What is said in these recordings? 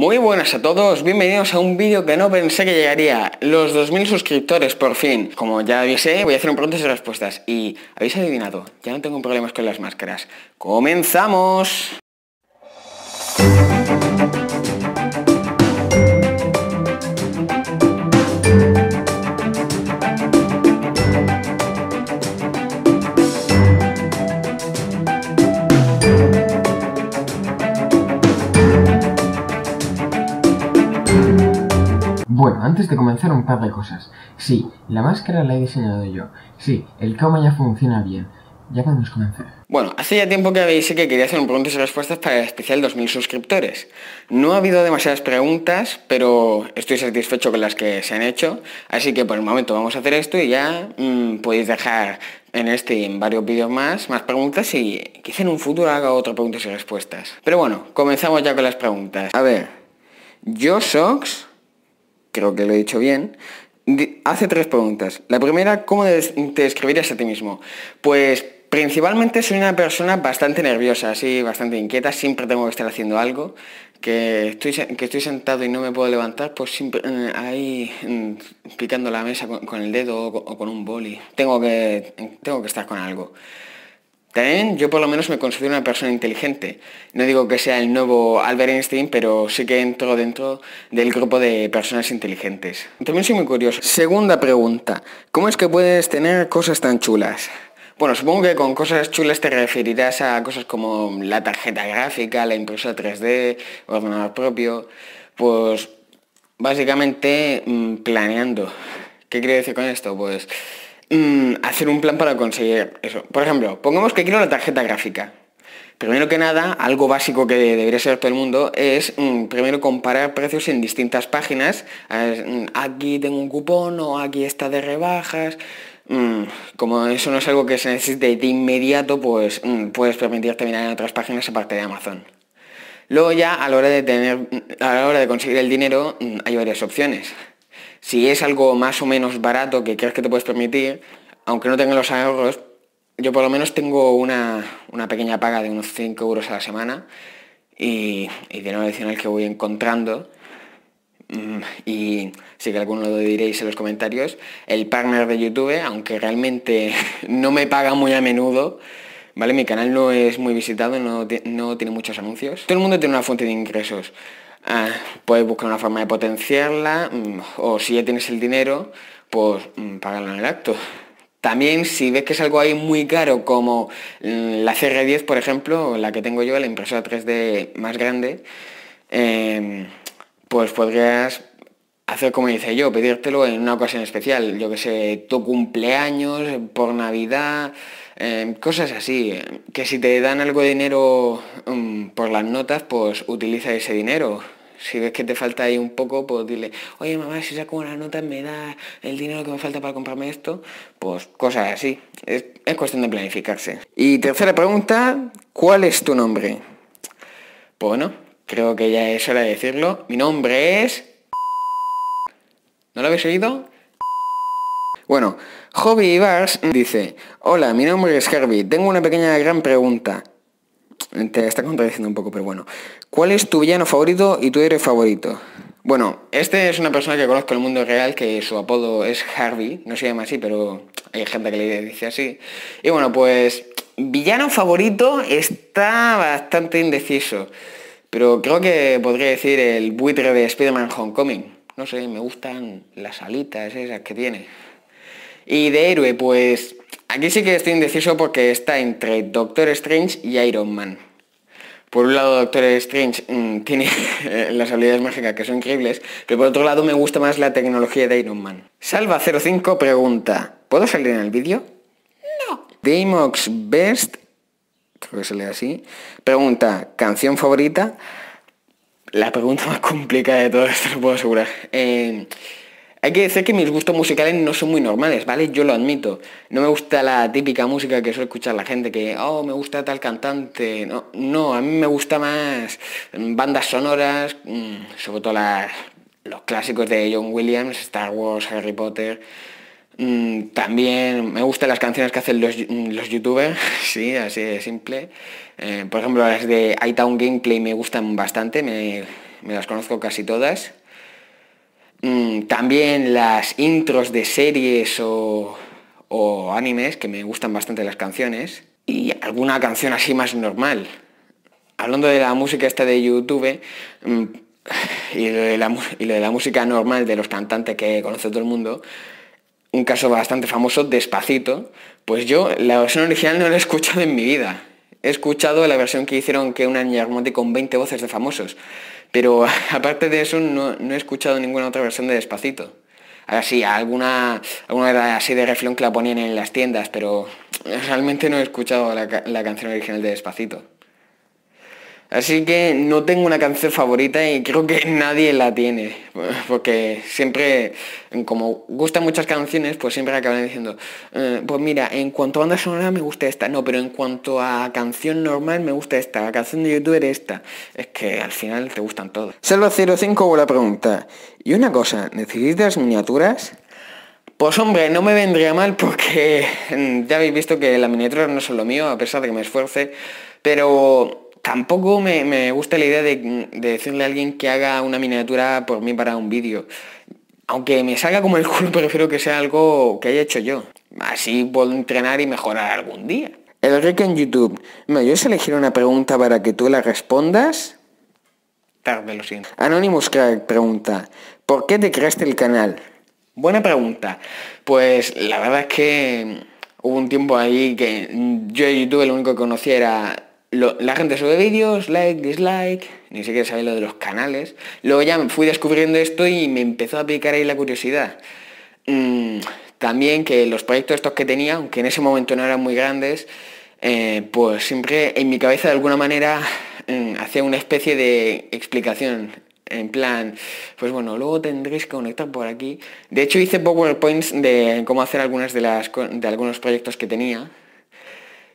Muy buenas a todos, bienvenidos a un vídeo que no pensé que llegaría, los 2000 suscriptores por fin. Como ya avisé, voy a hacer un preguntas y respuestas y habéis adivinado, ya no tengo problemas con las máscaras. ¡Comenzamos! Antes de comenzar un par de cosas. Sí, la máscara la he diseñado yo. Sí, el coma ya funciona bien. Ya podemos comenzar. Bueno, hace ya tiempo que avisé que quería hacer un preguntas y respuestas para el especial 2000 suscriptores. No ha habido demasiadas preguntas, pero estoy satisfecho con las que se han hecho, así que por el momento vamos a hacer esto y ya mm, podéis dejar en este y en varios vídeos más, más preguntas y quizá en un futuro haga otro preguntas y respuestas. Pero bueno, comenzamos ya con las preguntas. A ver, yo Sox creo que lo he dicho bien, hace tres preguntas. La primera, ¿cómo te describirías a ti mismo? Pues principalmente soy una persona bastante nerviosa, así, bastante inquieta, siempre tengo que estar haciendo algo. Que estoy, que estoy sentado y no me puedo levantar, pues siempre eh, ahí mm, picando la mesa con, el dedo o con, un boli. Tengo que, tengo que estar con algo. También yo por lo menos me considero una persona inteligente. No digo que sea el nuevo Albert Einstein, pero sí que entro dentro del grupo de personas inteligentes. También soy muy curioso. Segunda pregunta. ¿Cómo es que puedes tener cosas tan chulas? Bueno, supongo que con cosas chulas te referirás a cosas como la tarjeta gráfica, la impresora 3D, ordenador propio. Pues básicamente mm, planeando. ¿Qué quiero decir con esto? Pues Mm, hacer un plan para conseguir eso. Por ejemplo, pongamos que quiero una tarjeta gráfica. Primero que nada, algo básico que debería ser todo el mundo es mm, primero comparar precios en distintas páginas. Mm, aquí tengo un cupón o aquí está de rebajas. Como eso no es algo que se necesite de inmediato, pues puedes permitirte mirar en otras páginas aparte de Amazon. Luego ya a la hora de tener, a la hora de conseguir el dinero hay varias opciones si es algo más o menos barato que crees que te puedes permitir, aunque no tenga los ahorros, yo por lo menos tengo una, una pequeña paga de unos 5 euros a la semana y, y dinero adicional que voy encontrando. Mm, y si que alguno lo diréis en los comentarios, el partner de YouTube, aunque realmente no me paga muy a menudo, ¿vale? Mi canal no es muy visitado, no tiene muchos anuncios. Todo el mundo tiene una fuente de ingresos. Ah, puedes buscar una forma de potenciarla mm, o si ya tienes el dinero, pues mm, pagarlo en el acto. También si ves que es algo ahí muy caro como mm, la CR10, por ejemplo, la que tengo yo, la impresora 3D más grande, em, pues podrías hacer como dice yo, pedírtelo en una ocasión especial, yo que sé, tu cumpleaños, por Navidad, em, cosas así. Que si te dan algo de dinero em, por las notas, pues utiliza ese dinero. Si ves que te falta ahí un poco, pues dile, oye mamá, si saco las notas me da el dinero que me falta para comprarme esto. Pues cosas así. Es, es cuestión de planificarse. Y tercera pregunta, ¿cuál es tu nombre? Pues bueno, creo que ya es hora de decirlo. Mi nombre es ¿No lo habéis oído? Bueno, Hobby Bars dice, hola, mi nombre es Harvey, tengo una pequeña gran pregunta. Te está contradiciendo un poco, pero bueno. ¿Cuál es tu villano favorito y tu héroe favorito? Bueno, este es una persona que conozco en el mundo real, que su apodo es Harvey, no se llama así, pero hay gente que le dice así. Y bueno, pues villano favorito está bastante indeciso, pero creo que podría decir el buitre de Spider-Man Homecoming no sé, me gustan las alitas esas que tiene. Y de héroe, pues aquí sí que estoy indeciso porque está entre Doctor Strange y Iron Man. Por un lado, Doctor Strange mm, tiene las habilidades mágicas que son increíbles, pero por otro lado me gusta más la tecnología de Iron Man. Salva05 pregunta, ¿puedo salir en el vídeo? No. Damox Best, creo que se lee así, pregunta, ¿canción favorita? La pregunta más complicada de todo esto, lo puedo asegurar. Eh, hay que decir que mis gustos musicales no son muy normales, ¿vale? Yo lo admito. No me gusta la típica música que suele escuchar la gente, que, oh, me gusta tal cantante. No, no a mí me gusta más bandas sonoras, mm, sobre todo los clásicos de John Williams, Star Wars, Harry Potter. Mm, también me gustan las canciones que hacen los, mm, youtubers, sí, así de simple. Eh, por ejemplo, las de iTown Gameplay me gustan bastante, me, las conozco casi todas. Mm, también las intros de series o, animes, que me gustan bastante las canciones. Y alguna canción así más normal. Hablando de la música esta de YouTube, y, y lo de la música normal de los cantantes que conoce todo el mundo, un caso bastante famoso, Despacito, pues yo la versión original no la he escuchado en mi vida. He escuchado la versión que hicieron que una niña con 20 voces de famosos, pero aparte de eso no, he escuchado ninguna otra versión de Despacito. Ahora sí, alguna, alguna así de reflejo que la ponían en las tiendas, pero realmente no he escuchado la, la canción original de Despacito. Así que no tengo una canción favorita y creo que nadie la tiene, porque siempre, como gustan muchas canciones, pues siempre acaban diciendo, eh, pues mira, en cuanto a banda sonora me gusta esta, no, pero en cuanto a canción normal me gusta esta, la canción de youtuber esta. Es que al final te gustan todos Salva 05 la pregunta, y una cosa, ¿necesitas miniaturas? Pues hombre, no me vendría mal porque ya habéis visto que las miniaturas no son lo mío, a pesar de que me esfuerce, pero tampoco me, gusta la idea de, decirle a alguien que haga una miniatura por mí para un vídeo. Aunque me salga como el culo, prefiero que sea algo que haya hecho yo. Así puedo entrenar y mejorar algún día. El que en YouTube. ¿Me a elegir una pregunta para que tú la respondas? Tarde, lo siento. Anonymous Crack pregunta, ¿por qué te creaste el canal? Buena pregunta. Pues la verdad es que hubo un tiempo ahí que yo de YouTube lo único que conocía era la gente sube vídeos, like, dislike, ni siquiera sabe lo de los canales. Luego ya me fui descubriendo esto y me empezó a picar ahí la curiosidad. Mm, también que los proyectos estos que tenía, aunque en ese momento no eran muy grandes, eh, pues siempre en mi cabeza de alguna manera mm, hacía una especie de explicación. En plan, pues bueno, luego tendréis que conectar por aquí. De hecho hice PowerPoints de cómo hacer algunas de las de algunos proyectos que tenía,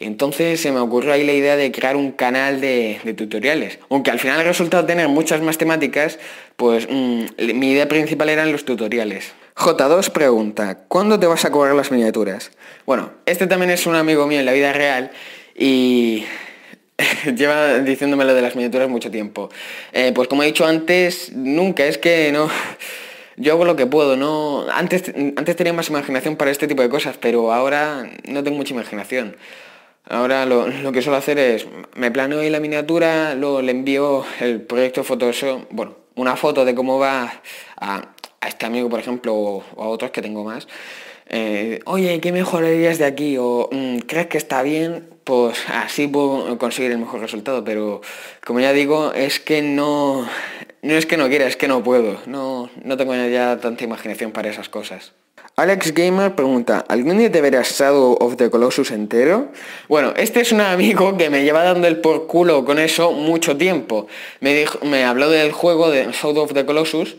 entonces se me ocurrió ahí la idea de crear un canal de, tutoriales. Aunque al final ha resultado tener muchas más temáticas, pues mm, mi idea principal eran los tutoriales. J2 pregunta, ¿cuándo te vas a cobrar las miniaturas? Bueno, este también es un amigo mío en la vida real y lleva diciéndome lo de las miniaturas mucho tiempo. Eh, pues como he dicho antes, nunca, es que no... Yo hago lo que puedo, no... Antes, antes tenía más imaginación para este tipo de cosas, pero ahora no tengo mucha imaginación. Ahora lo, que suelo hacer es, me planeo ahí la miniatura, luego le envío el proyecto Photoshop, bueno, una foto de cómo va a, este amigo, por ejemplo, o, a otros que tengo más. Eh, Oye, ¿qué mejorarías de aquí? O mm, ¿crees que está bien? Pues así puedo conseguir el mejor resultado, pero como ya digo, es que no, no es que no quiera, es que no puedo. no tengo ya tanta imaginación para esas cosas. Alex Gamer pregunta, ¿algún día te verás Shadow of the Colossus entero? Bueno, este es un amigo que me lleva dando el por culo con eso mucho tiempo. Me, dijo, me habló del juego de Shadow of the Colossus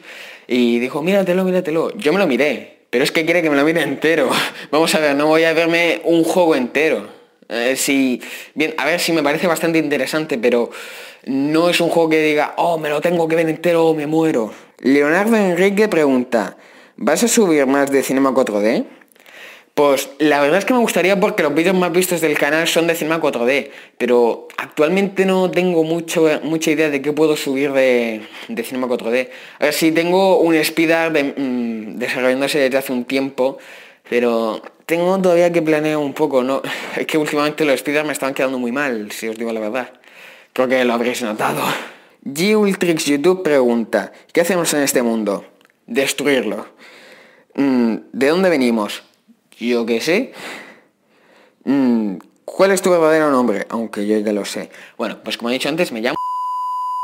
y dijo, míratelo, míratelo. Yo me lo miré, pero es que quiere que me lo mire entero. Vamos a ver, no voy a verme un juego entero. Eh, si, bien, a ver si me parece bastante interesante, pero no es un juego que diga, oh, me lo tengo que ver entero o me muero. Leonardo Enrique pregunta, ¿Vas a subir más de Cinema 4D? Pues la verdad es que me gustaría porque los vídeos más vistos del canal son de Cinema 4D, pero actualmente no tengo mucha idea de qué puedo subir de, Cinema 4D. Ahora sí, tengo un spider mm, desarrollándose desde hace un tiempo, pero tengo todavía que planear un poco, ¿no? Es que últimamente los speedar me estaban quedando muy mal, si os digo la verdad. porque lo habréis notado. G YouTube pregunta, ¿qué hacemos en este mundo? Destruirlo. Mm, ¿De dónde venimos? Yo qué sé. Mm, ¿Cuál es tu verdadero nombre? Aunque yo ya lo sé. Bueno, pues como he dicho antes, me llamo...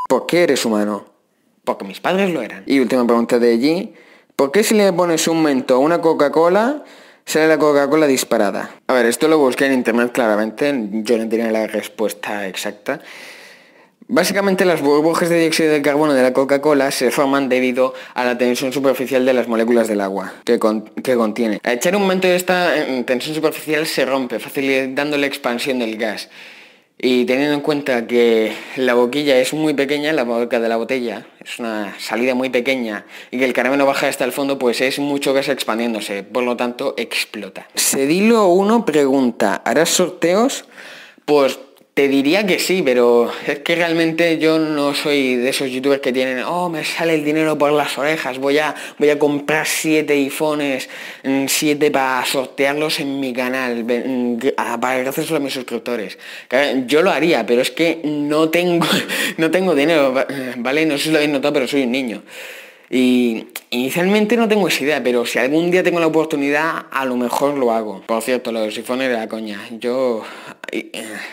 ¿Por qué eres humano? Porque mis padres lo eran. Y última pregunta de allí. ¿Por qué si le pones un mento a una Coca-Cola, sale la Coca-Cola disparada? A ver, esto lo busqué en internet claramente, yo no tenía la respuesta exacta. Básicamente las burbujas de dióxido de carbono de la Coca-Cola se forman debido a la tensión superficial de las moléculas del agua que, contiene. A echar un momento de esta eh, tensión superficial se rompe, facilitando la expansión del gas. Y teniendo en cuenta que la boquilla es muy pequeña, la boca de la botella es una salida muy pequeña y que el caramelo baja hasta el fondo, pues es mucho gas expandiéndose, por lo tanto explota. Sedilo 1 pregunta, ¿harás sorteos? Pues te diría que sí, pero es que realmente yo no soy de esos youtubers que tienen, oh, me sale el dinero por las orejas, voy a, voy a comprar siete iPhones, mm, siete para sortearlos en mi canal, mm, para gracias a mis suscriptores. Yo lo haría, pero es que no tengo, no tengo dinero, eh, ¿vale? No sé si lo habéis notado, pero soy un niño. Y inicialmente no tengo esa idea, pero si algún día tengo la oportunidad, a lo mejor lo hago. Por cierto, los iPhones de la coña. Yo eh,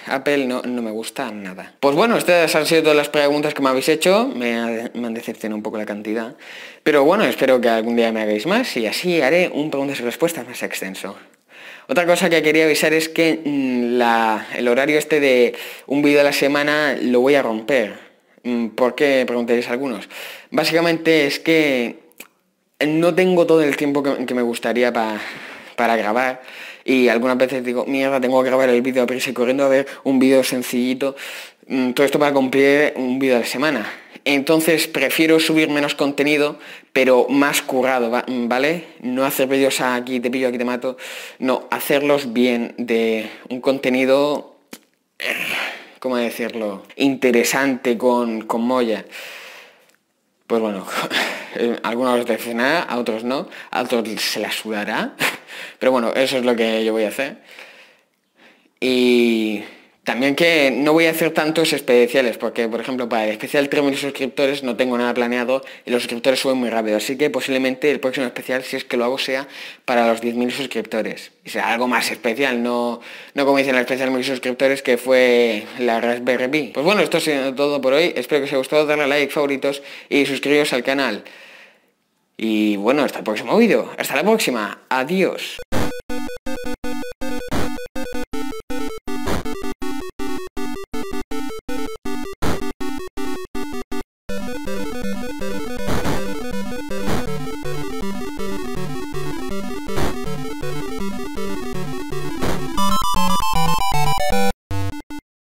Apple no, me gusta nada. Pues bueno, estas han sido todas las preguntas que me habéis hecho. Me, han decepcionado un poco la cantidad. Pero bueno, espero que algún día me hagáis más y así haré un preguntas y respuestas más extenso. Otra cosa que quería avisar es que mm, el horario este de un vídeo a la semana lo voy a romper. Mm, ¿Por qué? Preguntaréis algunos. Básicamente es que no tengo todo el tiempo que, me gustaría para grabar y algunas veces digo, mierda, tengo que grabar el vídeo, pero y corriendo a ver un vídeo sencillito, mm, todo esto para cumplir un vídeo de semana. Entonces prefiero subir menos contenido, pero más currado, ¿vale? No hacer vídeos ah, aquí te pillo, aquí te mato, no, hacerlos bien, de un contenido, ¿cómo decirlo?, interesante, con, con molla. Pues bueno, Eh, algunos los decepcionará, a otros no, a otros se la sudará. Pero bueno, eso es lo que yo voy a hacer. Y también que no voy a hacer tantos especiales, porque por ejemplo para el especial 3.000 suscriptores no tengo nada planeado y los suscriptores suben muy rápido, así que posiblemente el próximo especial, si es que lo hago, sea para los 10.000 suscriptores. Y será algo más especial, no, no como dicen el especial 1.000 suscriptores que fue la Raspberry Pi. Pues bueno, esto ha sido todo por hoy, espero que os haya gustado, darle a like, favoritos y suscribiros al canal. Y bueno, hasta el próximo vídeo, hasta la próxima, adiós.